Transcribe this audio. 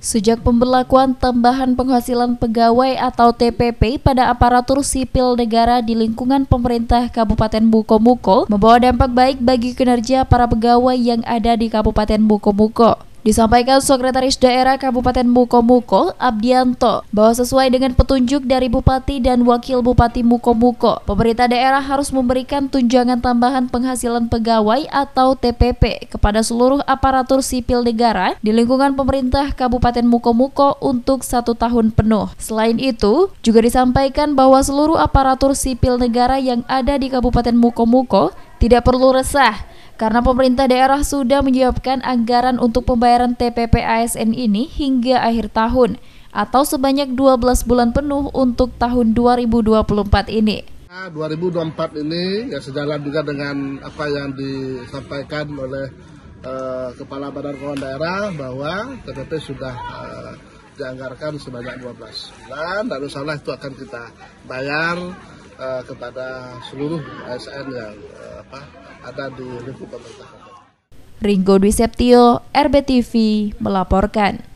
Sejak pemberlakuan tambahan penghasilan pegawai atau TPP pada aparatur sipil negara di lingkungan pemerintah Kabupaten Bukomuko membawa dampak baik bagi kinerja para pegawai yang ada di Kabupaten Bukomuko. Disampaikan Sekretaris Daerah Kabupaten Mukomuko, Abdianto, bahwa sesuai dengan petunjuk dari Bupati dan Wakil Bupati Mukomuko, pemerintah daerah harus memberikan tunjangan tambahan penghasilan pegawai atau TPP kepada seluruh aparatur sipil negara di lingkungan pemerintah Kabupaten Mukomuko untuk satu tahun penuh. Selain itu, juga disampaikan bahwa seluruh aparatur sipil negara yang ada di Kabupaten Mukomuko tidak perlu resah karena pemerintah daerah sudah menyiapkan anggaran untuk pembayaran TPP ASN ini hingga akhir tahun atau sebanyak 12 bulan penuh untuk tahun 2024 ini. 2024 nah, ini ya sejalan juga dengan apa yang disampaikan oleh uh, Kepala Badan Keuangan Daerah bahwa TPP sudah uh, dianggarkan sebanyak 12 bulan dan salah itu akan kita bayar uh, kepada seluruh ASN yang uh, apa, ada di lingkup pemerintah. Ringgo Dwi Septio, RBTV melaporkan.